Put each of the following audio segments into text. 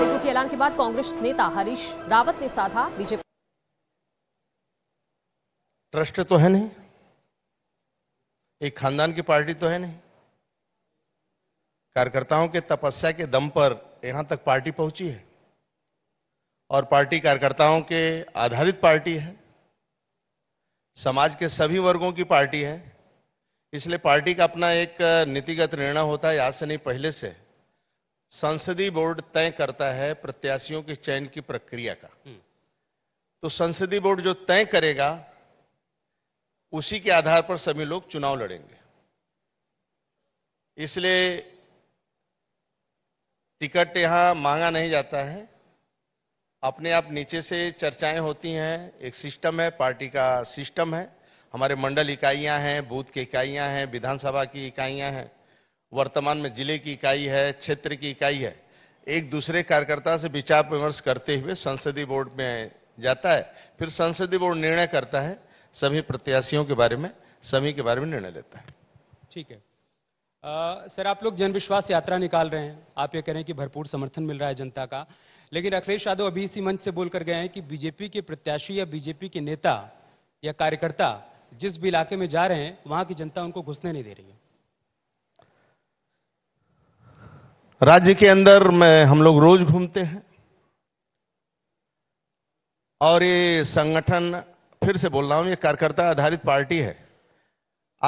तारीखों के ऐलान के बाद कांग्रेस नेता हरीश रावत ने साधा बीजेपी ट्रस्ट तो है नहीं एक खानदान की पार्टी तो है नहीं कार्यकर्ताओं के तपस्या के दम पर यहां तक पार्टी पहुंची है और पार्टी कार्यकर्ताओं के आधारित पार्टी है समाज के सभी वर्गों की पार्टी है इसलिए पार्टी का अपना एक नीतिगत निर्णय होता है आज से नहीं पहले से संसदीय बोर्ड तय करता है प्रत्याशियों के चयन की प्रक्रिया का हम्म। तो संसदीय बोर्ड जो तय करेगा उसी के आधार पर सभी लोग चुनाव लड़ेंगे इसलिए टिकट यहां मांगा नहीं जाता है अपने आप नीचे से चर्चाएं होती हैं एक सिस्टम है पार्टी का सिस्टम है हमारे मंडल इकाइयां हैं बूथ की इकाइयां हैं विधानसभा की इकाइयां हैं वर्तमान में जिले की इकाई है क्षेत्र की इकाई है एक दूसरे कार्यकर्ता से विचार विमर्श करते हुए संसदीय बोर्ड में जाता है फिर संसदीय बोर्ड निर्णय करता है सभी प्रत्याशियों के बारे में सभी के बारे में निर्णय लेता है ठीक है आ, सर आप लोग जनविश्वास यात्रा निकाल रहे हैं आप ये कह रहे हैं कि भरपूर समर्थन मिल रहा है जनता का लेकिन अखिलेश यादव अभी इसी मंच से बोलकर गए हैं कि बीजेपी के प्रत्याशी या बीजेपी के नेता या कार्यकर्ता जिस भी इलाके में जा रहे हैं वहां की जनता उनको घुसने नहीं दे रही है राज्य के अंदर में हम लोग रोज घूमते हैं और ये संगठन फिर से बोल रहा हूं ये कार्यकर्ता आधारित पार्टी है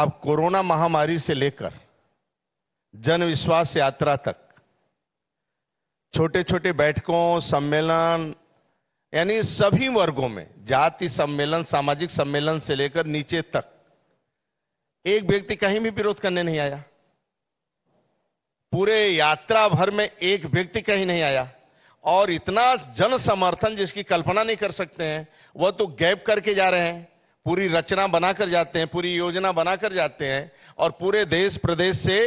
आप कोरोना महामारी से लेकर जन विश्वास यात्रा तक छोटे छोटे बैठकों सम्मेलन यानी सभी वर्गों में जाति सम्मेलन सामाजिक सम्मेलन से लेकर नीचे तक एक व्यक्ति कहीं भी विरोध करने नहीं आया पूरे यात्रा भर में एक व्यक्ति कहीं नहीं आया और इतना जन समर्थन जिसकी कल्पना नहीं कर सकते हैं वह तो गैप करके जा रहे हैं पूरी रचना बनाकर जाते हैं पूरी योजना बनाकर जाते हैं और पूरे देश प्रदेश से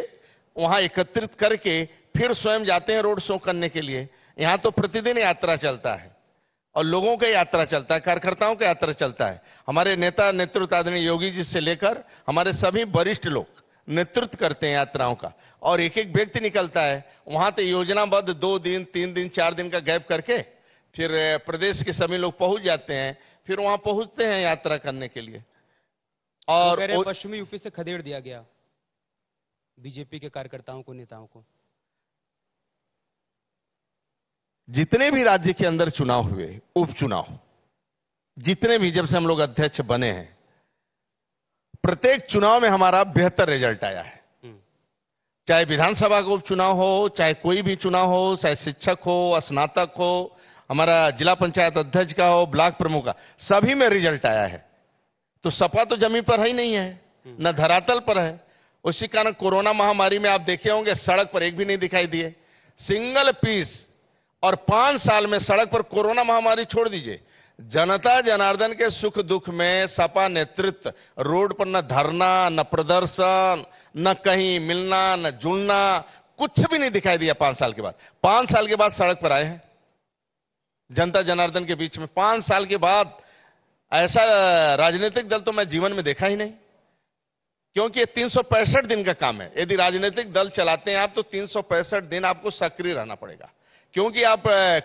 वहां एकत्रित करके फिर स्वयं जाते हैं रोड शो करने के लिए यहां तो प्रतिदिन यात्रा चलता है और लोगों का यात्रा चलता है कार्यकर्ताओं का यात्रा चलता है हमारे नेता नेतृत्व आदरणीय योगी जी से लेकर हमारे सभी वरिष्ठ लोग नेतृत्व करते हैं यात्राओं का और एक एक व्यक्ति निकलता है वहां तो योजनाबद्ध दो दिन तीन दिन चार दिन का गैप करके फिर प्रदेश के सभी लोग पहुंच जाते हैं फिर वहां पहुंचते हैं यात्रा करने के लिए और तो पश्चिमी यूपी से खदेड़ दिया गया बीजेपी के कार्यकर्ताओं को नेताओं को जितने भी राज्य के अंदर चुनाव हुए उपचुनाव जितने भी जब से हम लोग अध्यक्ष बने हैं प्रत्येक चुनाव में हमारा बेहतर रिजल्ट आया है हम्म। चाहे विधानसभा का उपचुनाव हो चाहे कोई भी चुनाव हो चाहे शिक्षक हो स्नातक हो हमारा जिला पंचायत अध्यक्ष का हो ब्लॉक प्रमुख का सभी में रिजल्ट आया है तो सपा तो जमीन पर है ही नहीं है हम्म। न धरातल पर है उसी कारण कोरोना महामारी में आप देखे होंगे सड़क पर एक भी नहीं दिखाई दिए सिंगल पीस और पांच साल में सड़क पर कोरोना महामारी छोड़ दीजिए जनता जनार्दन के सुख दुख में सपा नेतृत्व रोड पर न धरना न प्रदर्शन न कहीं मिलना न जुलना कुछ भी नहीं दिखाई दिया पांच साल के बाद पांच साल के बाद सड़क पर आए हैं जनता जनार्दन के बीच में पांच साल के बाद ऐसा राजनीतिक दल तो मैं जीवन में देखा ही नहीं क्योंकि ये तीन दिन का काम है यदि राजनीतिक दल चलाते हैं आप तो तीन दिन आपको सक्रिय रहना पड़ेगा क्योंकि आप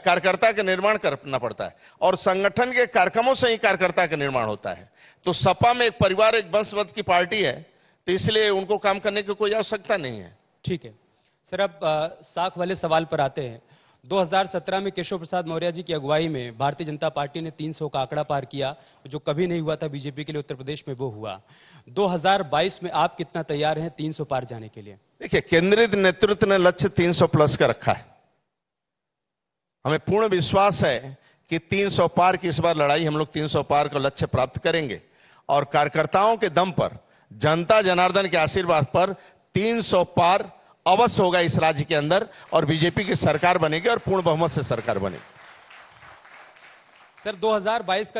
कार्यकर्ता का निर्माण करना पड़ता है और संगठन के कार्यक्रमों से ही कार्यकर्ता का निर्माण होता है तो सपा में एक परिवार एक वंशवत की पार्टी है तो इसलिए उनको काम करने की कोई आवश्यकता नहीं है ठीक है सर अब साख वाले सवाल पर आते हैं 2017 में केशव प्रसाद मौर्य जी की अगुवाई में भारतीय जनता पार्टी ने 300 का आंकड़ा पार किया जो कभी नहीं हुआ था बीजेपी के लिए उत्तर प्रदेश में वो हुआ 2022 में आप कितना तैयार हैं 300 पार जाने के लिए देखिए केंद्रित नेतृत्व ने लक्ष्य 300 प्लस का रखा है हमें पूर्ण विश्वास है कि 300 पार की इस बार लड़ाई हम लोग 300 पार का लक्ष्य प्राप्त करेंगे और कार्यकर्ताओं के दम पर जनता जनार्दन के आशीर्वाद पर 300 पार अवश्य होगा इस राज्य के अंदर और बीजेपी की सरकार बनेगी और पूर्ण बहुमत से सरकार बनेगी सर 2022 का